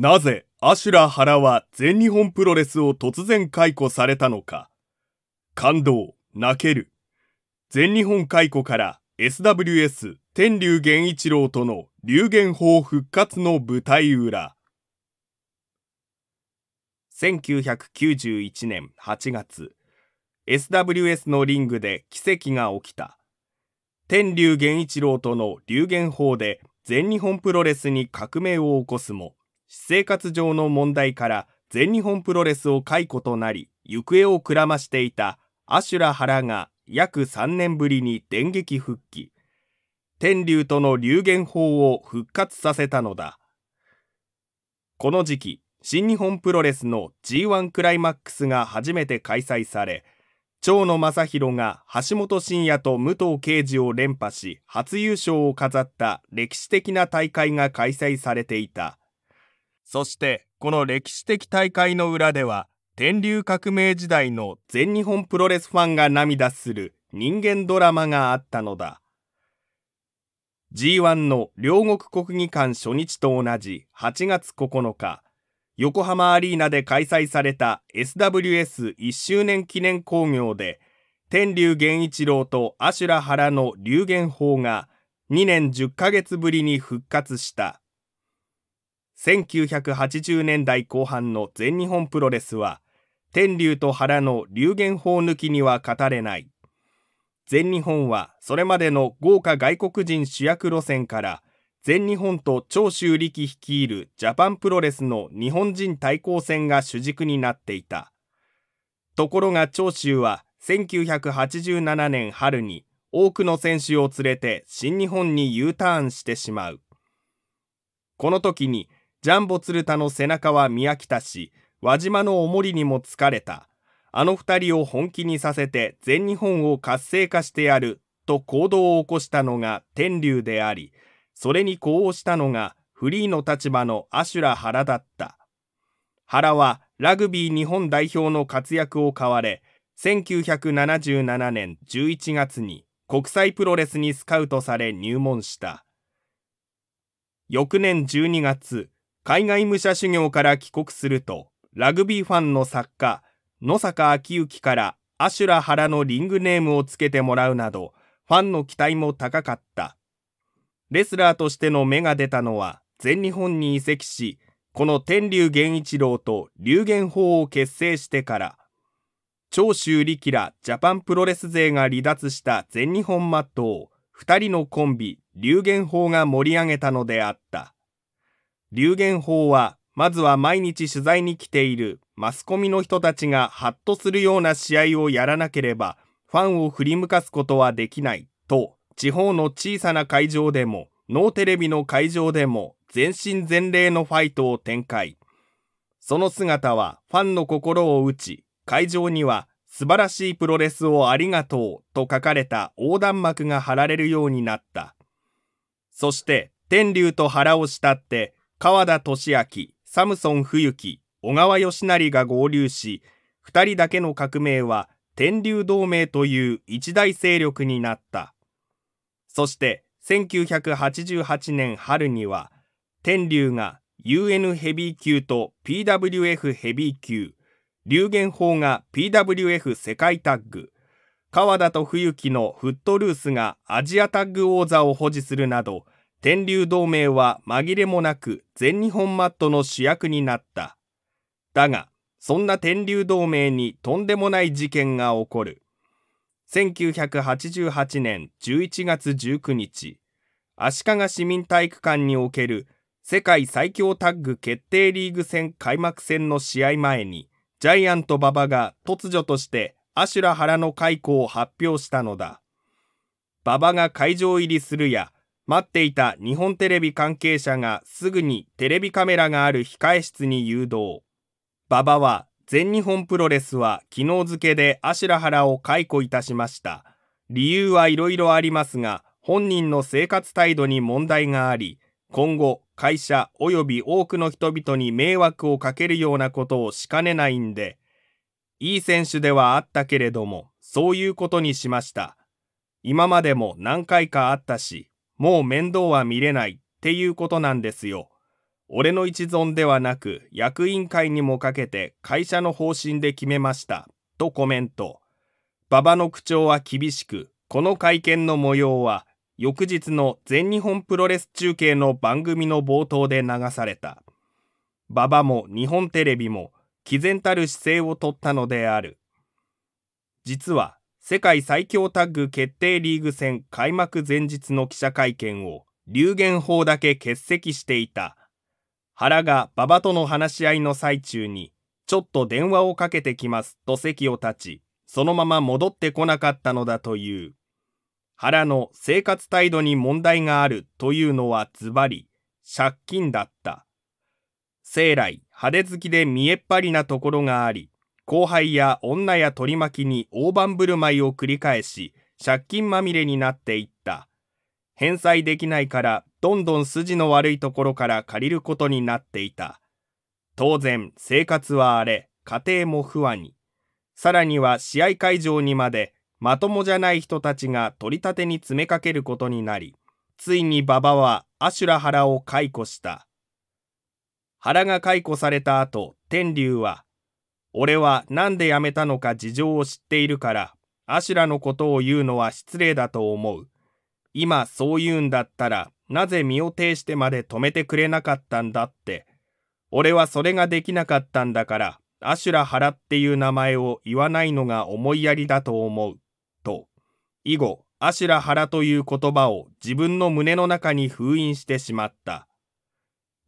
なぜアシュラ・ハラは全日本プロレスを突然解雇されたのか。感動、泣ける。全日本解雇から SWS 天竜源一郎との流言法復活の舞台裏。1991年8月、SWS のリングで奇跡が起きた。天竜源一郎との流言法で全日本プロレスに革命を起こすも、私生活上の問題から全日本プロレスを解雇となり、行方をくらましていたアシュラ原が約3年ぶりに電撃復帰。天竜との流言法を復活させたのだ。この時期、新日本プロレスの G1 クライマックスが初めて開催され、長野正宏が橋本真也と武藤敬司を連覇し、初優勝を飾った歴史的な大会が開催されていた。そしてこの歴史的大会の裏では天竜革命時代の全日本プロレスファンが涙する人間ドラマがあったのだ G1 の両国国技館初日と同じ8月9日横浜アリーナで開催された SWS1 周年記念興行で天竜源一郎と阿修羅原の流言法が2年10ヶ月ぶりに復活した1980年代後半の全日本プロレスは、天竜と原の流言法抜きには語れない。全日本はそれまでの豪華外国人主役路線から、全日本と長州力率いるジャパンプロレスの日本人対抗戦が主軸になっていた。ところが長州は1987年春に多くの選手を連れて新日本に U ターンしてしまう。この時にジャンボ鶴田の背中は宮北市、輪島のおもりにも疲れた。あの二人を本気にさせて全日本を活性化してやると行動を起こしたのが天竜であり、それに呼応したのがフリーの立場のアシュラ・ハラだった。ハラはラグビー日本代表の活躍を買われ、1977年11月に国際プロレスにスカウトされ入門した。翌年12月、海外武者修行から帰国すると、ラグビーファンの作家、野坂昭之からアシュラ原のリングネームをつけてもらうなど、ファンの期待も高かった。レスラーとしての芽が出たのは、全日本に移籍し、この天竜源一郎と竜源法を結成してから、長州力らジャパンプロレス勢が離脱した全日本マットを、二人のコンビ、竜源法が盛り上げたのであった。流言法は、まずは毎日取材に来ているマスコミの人たちがハッとするような試合をやらなければ、ファンを振り向かすことはできないと、地方の小さな会場でも、ノーテレビの会場でも、全身全霊のファイトを展開。その姿はファンの心を打ち、会場には素晴らしいプロレスをありがとうと書かれた横断幕が貼られるようになった。そして天竜と腹を慕って川田俊明、サムソン冬樹、小川義成が合流し、二人だけの革命は天竜同盟という一大勢力になった。そして1988年春には、天竜が UN ヘビー級と PWF ヘビー級、流言法が PWF 世界タッグ、川田と冬樹のフットルースがアジアタッグ王座を保持するなど、天竜同盟は紛れもなく全日本マットの主役になった。だが、そんな天竜同盟にとんでもない事件が起こる。1988年11月19日、足利市民体育館における世界最強タッグ決定リーグ戦開幕戦の試合前に、ジャイアント馬場が突如としてアシュラ原の解雇を発表したのだ。馬場が会場入りするや、待っていた日本テレビ関係者がすぐにテレビカメラがある控え室に誘導。馬場は全日本プロレスは昨日付でアシュラハラを解雇いたしました。理由はいろいろありますが、本人の生活態度に問題があり、今後会社及び多くの人々に迷惑をかけるようなことをしかねないんで、いい選手ではあったけれども、そういうことにしました。今までも何回かあったし、もう面倒は見れないっていうことなんですよ。俺の一存ではなく役員会にもかけて会社の方針で決めました。とコメント。馬場の口調は厳しく、この会見の模様は翌日の全日本プロレス中継の番組の冒頭で流された。馬場も日本テレビも毅然たる姿勢をとったのである。実は世界最強タッグ決定リーグ戦開幕前日の記者会見を流言法だけ欠席していた。原が馬場との話し合いの最中に、ちょっと電話をかけてきますと席を立ち、そのまま戻ってこなかったのだという。原の生活態度に問題があるというのはズバリ、借金だった。生来派手好きで見えっ張りなところがあり、後輩や女や取り巻きに大盤振る舞いを繰り返し、借金まみれになっていった。返済できないから、どんどん筋の悪いところから借りることになっていた。当然、生活は荒れ、家庭も不安に。さらには試合会場にまで、まともじゃない人たちが取り立てに詰めかけることになり、ついに馬場はアシュラ原を解雇した。腹が解雇された後、天竜は俺は何で辞めたのか事情を知っているから、アシュラのことを言うのは失礼だと思う。今そう言うんだったら、なぜ身を挺してまで止めてくれなかったんだって。俺はそれができなかったんだから、アシュララっていう名前を言わないのが思いやりだと思う。と、以後、アシュララという言葉を自分の胸の中に封印してしまった。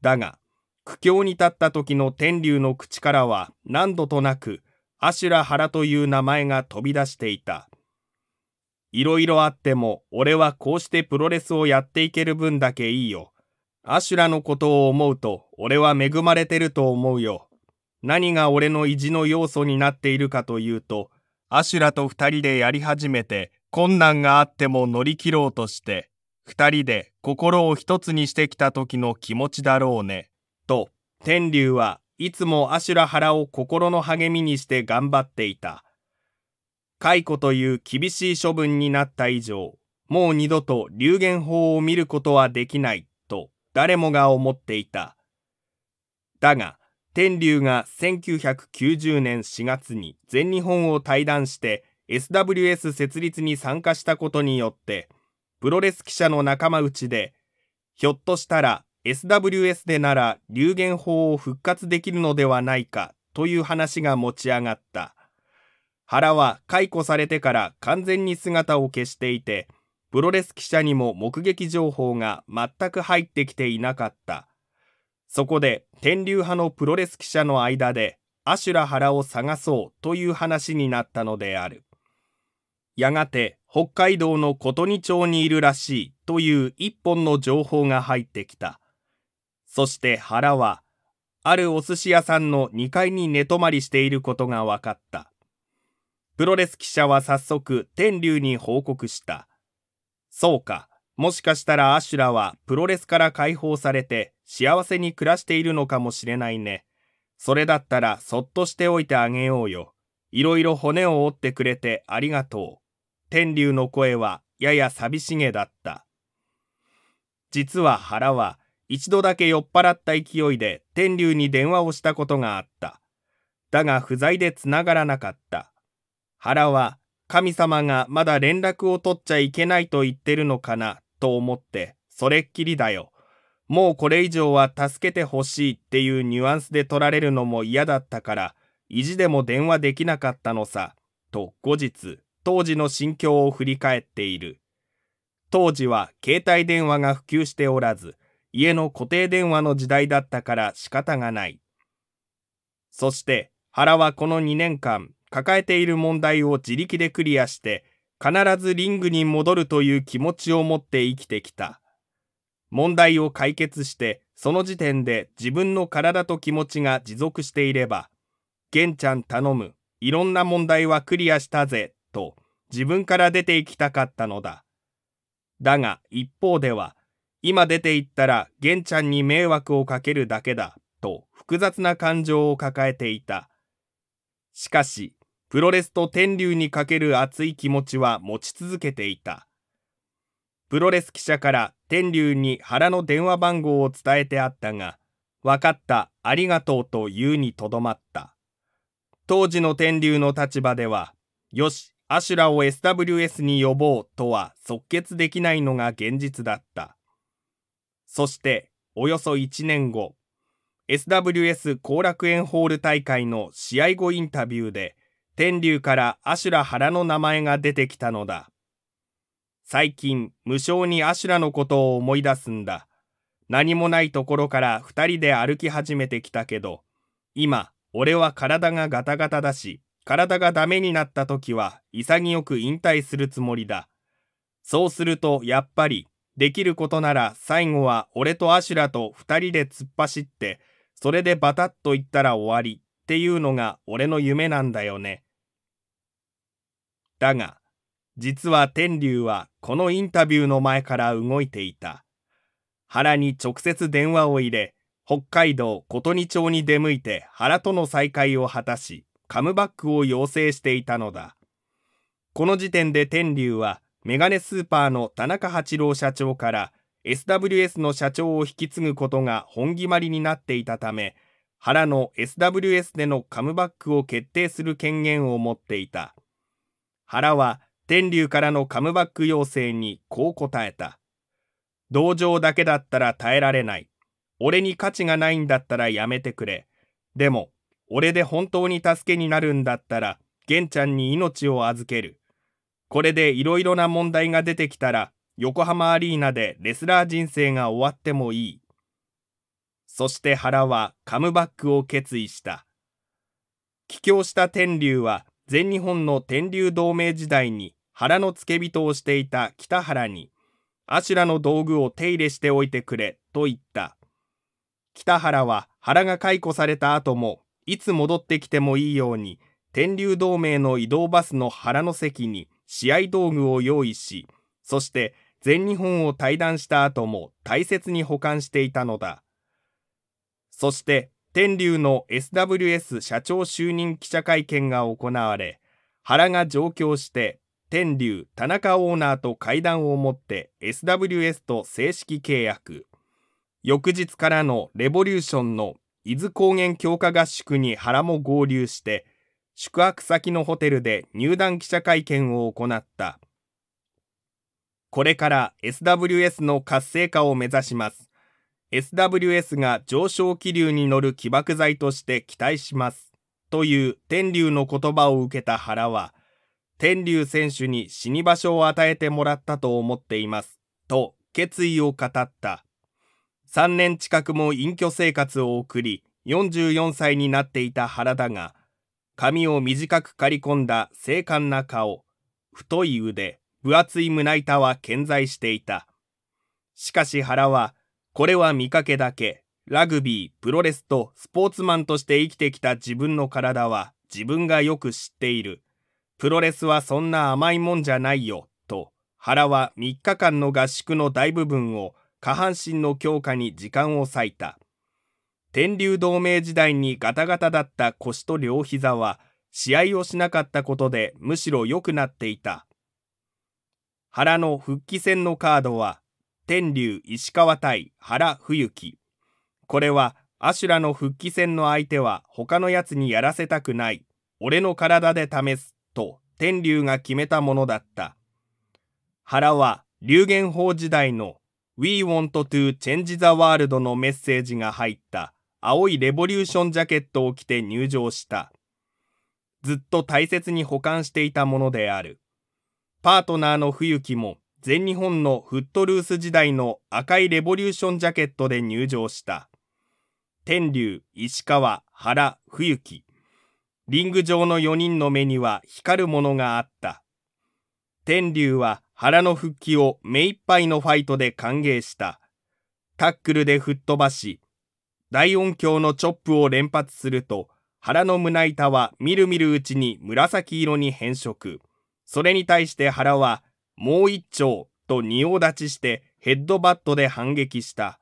だが、苦境に立った時の天竜の口からは何度となく、阿修羅原という名前が飛び出していた。いろいろあっても、俺はこうしてプロレスをやっていける分だけいいよ。アシュラのことを思うと、俺は恵まれてると思うよ。何が俺の意地の要素になっているかというと、アシュラと二人でやり始めて、困難があっても乗り切ろうとして、二人で心を一つにしてきた時の気持ちだろうね。と天竜はいつも阿修羅ラを心の励みにして頑張っていた。解雇という厳しい処分になった以上、もう二度と流言法を見ることはできないと誰もが思っていた。だが、天竜が1990年4月に全日本を退団して SWS 設立に参加したことによって、プロレス記者の仲間内で、ひょっとしたら SWS でなら流言法を復活できるのではないかという話が持ち上がった。原は解雇されてから完全に姿を消していて、プロレス記者にも目撃情報が全く入ってきていなかった。そこで天竜派のプロレス記者の間でアシュラ原を探そうという話になったのである。やがて北海道の琴似町にいるらしいという一本の情報が入ってきた。そして原は、あるお寿司屋さんの2階に寝泊まりしていることが分かった。プロレス記者は早速、天竜に報告した。そうか、もしかしたらアシュラはプロレスから解放されて幸せに暮らしているのかもしれないね。それだったらそっとしておいてあげようよ。いろいろ骨を折ってくれてありがとう。天竜の声はやや寂しげだった。実は原は一度だけ酔っ払った勢いで天竜に電話をしたことがあった。だが不在でつながらなかった。原は神様がまだ連絡を取っちゃいけないと言ってるのかなと思ってそれっきりだよ。もうこれ以上は助けてほしいっていうニュアンスで取られるのも嫌だったから意地でも電話できなかったのさ。と後日当時の心境を振り返っている。当時は携帯電話が普及しておらず家の固定電話の時代だったから仕方がない。そして、原はこの2年間、抱えている問題を自力でクリアして、必ずリングに戻るという気持ちを持って生きてきた。問題を解決して、その時点で自分の体と気持ちが持続していれば、玄ちゃん頼む、いろんな問題はクリアしたぜ、と自分から出ていきたかったのだ。だが一方では、今出て行ったら玄ちゃんに迷惑をかけるだけだと複雑な感情を抱えていた。しかし、プロレスと天竜にかける熱い気持ちは持ち続けていた。プロレス記者から天竜に原の電話番号を伝えてあったが、分かった、ありがとうと言うにとどまった。当時の天竜の立場では、よし、アシュラを SWS に呼ぼうとは即決できないのが現実だった。そしておよそ1年後、SWS 後楽園ホール大会の試合後インタビューで、天竜から阿修羅原の名前が出てきたのだ。最近、無性に阿修羅のことを思い出すんだ。何もないところから二人で歩き始めてきたけど、今、俺は体がガタガタだし、体がダメになった時は潔く引退するつもりだ。そうすると、やっぱり、できることなら最後は俺とアシュラと二人で突っ走って、それでバタッと行ったら終わりっていうのが俺の夢なんだよね。だが、実は天竜はこのインタビューの前から動いていた。原に直接電話を入れ、北海道琴似町に出向いて原との再会を果たし、カムバックを要請していたのだ。この時点で天竜はメガネスーパーの田中八郎社長から SWS の社長を引き継ぐことが本決まりになっていたため、原の SWS でのカムバックを決定する権限を持っていた。原は天竜からのカムバック要請にこう答えた。同情だけだったら耐えられない。俺に価値がないんだったらやめてくれ。でも、俺で本当に助けになるんだったら、玄ちゃんに命を預ける。これでいろいろな問題が出てきたら、横浜アリーナでレスラー人生が終わってもいい。そして原はカムバックを決意した。帰郷した天竜は全日本の天竜同盟時代に原の付け人をしていた北原に、アシュラの道具を手入れしておいてくれと言った。北原は原が解雇された後も、いつ戻ってきてもいいように、天竜同盟の移動バスの原の席に試合道具を用意し、そして全日本を退団した後も大切に保管していたのだ。そして、天竜の SWS 社長就任記者会見が行われ、原が上京して天竜田中オーナーと会談を持って SWS と正式契約翌日からのレボリューションの伊豆高原強化合宿に原も合流して宿泊先のホテルで入団記者会見を行った。これから SWS の活性化を目指します。SWS が上昇気流に乗る起爆剤として期待します。という天竜の言葉を受けた原は、天竜選手に死に場所を与えてもらったと思っています。と決意を語った。3年近くも隠居生活を送り、44歳になっていた原だが、髪を短く刈り込んだ精悍な顔、太い腕、分厚い胸板は健在していた。しかし原は、これは見かけだけ、ラグビー、プロレスとスポーツマンとして生きてきた自分の体は自分がよく知っている。プロレスはそんな甘いもんじゃないよ、と、原は3日間の合宿の大部分を下半身の強化に時間を割いた。天竜同盟時代にガタガタだった腰と両膝は、試合をしなかったことでむしろ良くなっていた。原の復帰戦のカードは、天竜石川対原冬樹。これは、アシュラの復帰戦の相手は他のやつにやらせたくない。俺の体で試す。と天竜が決めたものだった。原は、流言法時代の We want to change the world のメッセージが入った青いレボリューションジャケットを着て入場した。ずっと大切に保管していたものである。パートナーの冬木も全日本のフットルース時代の赤いレボリューションジャケットで入場した。天竜、石川、原、冬木。リング上の4人の目には光るものがあった。天竜は原の復帰を目いっぱいのファイトで歓迎した。タックルで吹っ飛ばし、大音響のチョップを連発すると、腹の胸板はみるみるうちに紫色に変色。それに対して腹は、もう一丁と仁王立ちしてヘッドバットで反撃した。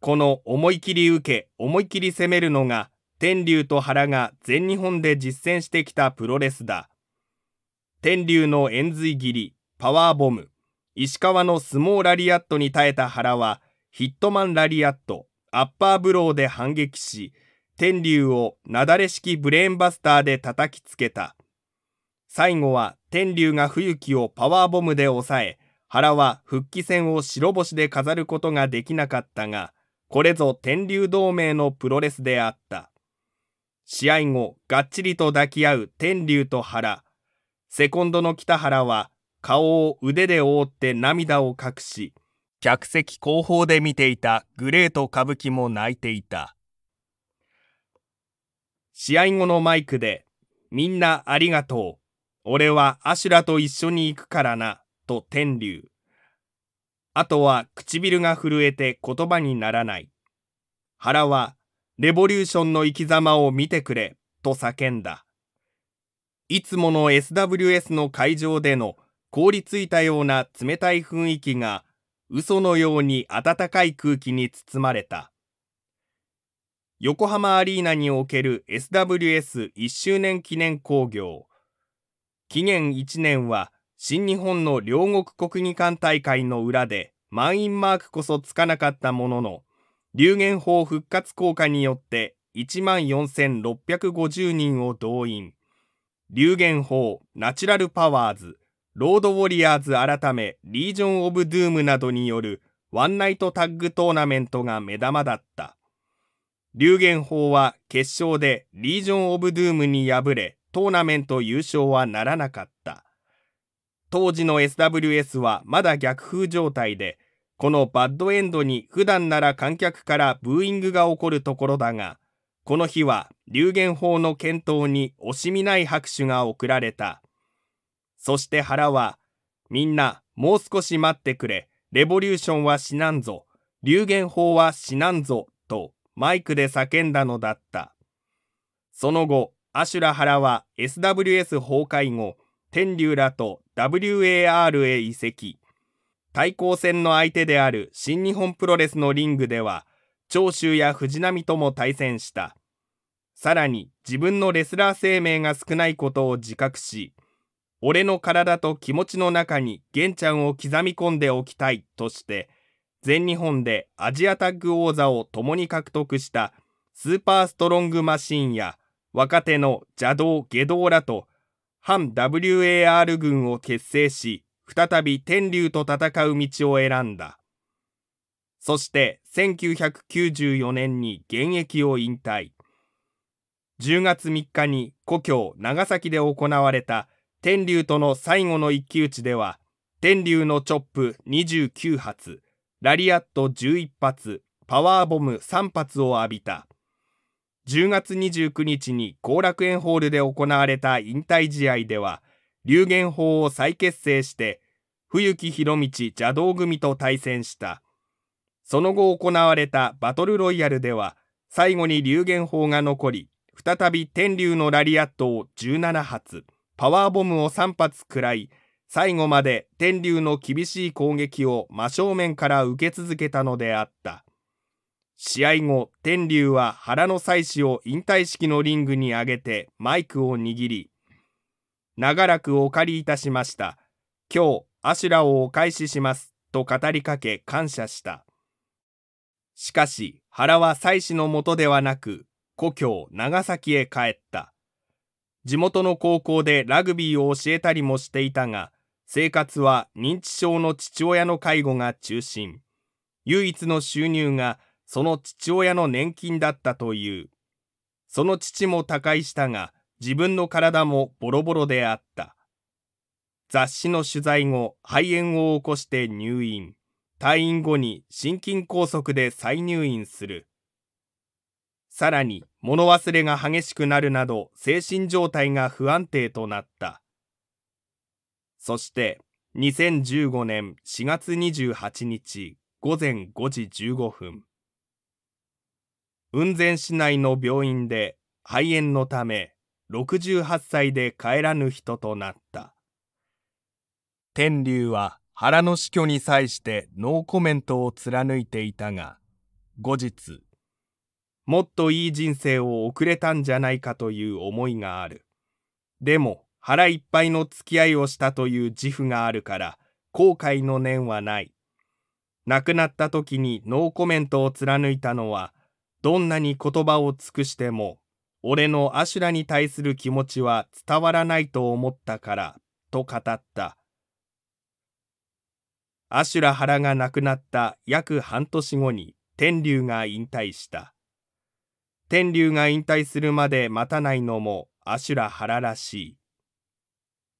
この思い切り受け、思い切り攻めるのが、天竜と原が全日本で実践してきたプロレスだ。天竜の円髄切り、パワーボム、石川の相撲ラリアットに耐えた原は、ヒットマンラリアット、アッパーブローで反撃し、天竜を雪崩式ブレーンバスターで叩きつけた。最後は天竜が冬木をパワーボムで抑え、原は復帰戦を白星で飾ることができなかったが、これぞ天竜同盟のプロレスであった。試合後、がっちりと抱き合う天竜と原。セコンドの北原は顔を腕で覆って涙を隠し、客席後方で見ていたグレート歌舞伎も泣いていた試合後のマイクで「みんなありがとう俺はアシュラと一緒に行くからな」と天竜あとは唇が震えて言葉にならない原は「レボリューションの生き様を見てくれ」と叫んだいつもの SWS の会場での凍りついたような冷たい雰囲気が嘘のように暖かい空気に包まれた。横浜アリーナにおける SWS1 周年記念興行。期限1年は新日本の両国国技館大会の裏で満員マークこそつかなかったものの、流言法復活効果によって14,650人を動員。流言法ナチュラルパワーズロードウォリアーズ改めリージョン・オブ・ドゥームなどによるワンナイトタッグトーナメントが目玉だった。流言法は決勝でリージョン・オブ・ドゥームに敗れトーナメント優勝はならなかった。当時の SWS はまだ逆風状態で、このバッドエンドに普段なら観客からブーイングが起こるところだが、この日は流言法の検討に惜しみない拍手が送られた。そして原は、みんな、もう少し待ってくれ。レボリューションは死なんぞ。流言法は死なんぞ。と、マイクで叫んだのだった。その後、アシュラ原は SWS 崩壊後、天竜らと WAR へ移籍。対抗戦の相手である新日本プロレスのリングでは、長州や藤波とも対戦した。さらに自分のレスラー生命が少ないことを自覚し、俺の体と気持ちの中に玄ちゃんを刻み込んでおきたいとして、全日本でアジアタッグ王座を共に獲得したスーパーストロングマシーンや若手の邪道下道らと反 WAR 軍を結成し、再び天竜と戦う道を選んだ。そして1994年に現役を引退。10月3日に故郷長崎で行われた天竜との最後の一騎打ちでは、天竜のチョップ29発、ラリアット11発、パワーボム3発を浴びた。10月29日に後楽園ホールで行われた引退試合では、流言法を再結成して、冬木博道邪道組と対戦した。その後行われたバトルロイヤルでは、最後に流言法が残り、再び天竜のラリアットを17発。パワーボムを3発くらい、最後まで天竜の厳しい攻撃を真正面から受け続けたのであった。試合後、天竜は原の妻子を引退式のリングに上げてマイクを握り、長らくお借りいたしました。今日、アシュラをお返しします。と語りかけ感謝した。しかし、原は妻子のもとではなく、故郷長崎へ帰った。地元の高校でラグビーを教えたりもしていたが、生活は認知症の父親の介護が中心。唯一の収入がその父親の年金だったという。その父も他界したが、自分の体もボロボロであった。雑誌の取材後、肺炎を起こして入院。退院後に心筋梗塞で再入院する。さらに物忘れが激しくなるなど精神状態が不安定となった。そして2015年4月28日午前5時15分。雲仙市内の病院で肺炎のため68歳で帰らぬ人となった。天竜は原の死去に際してノーコメントを貫いていたが、後日、もっといい人生を送れたんじゃないかという思いがある。でも、腹いっぱいの付き合いをしたという自負があるから、後悔の念はない。亡くなった時にノーコメントを貫いたのは、どんなに言葉を尽くしても、俺のアシュラに対する気持ちは伝わらないと思ったから、と語った。アシュラ原が亡くなった約半年後に天竜が引退した。天竜が引退するまで待たないのも阿修羅原らしい。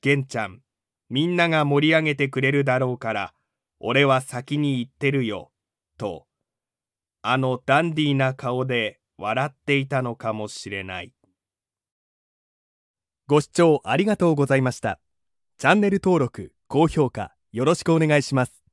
玄ちゃん、みんなが盛り上げてくれるだろうから、俺は先に行ってるよ、と、あのダンディーな顔で笑っていたのかもしれない。ご視聴ありがとうございました。チャンネル登録、高評価、よろしくお願いします。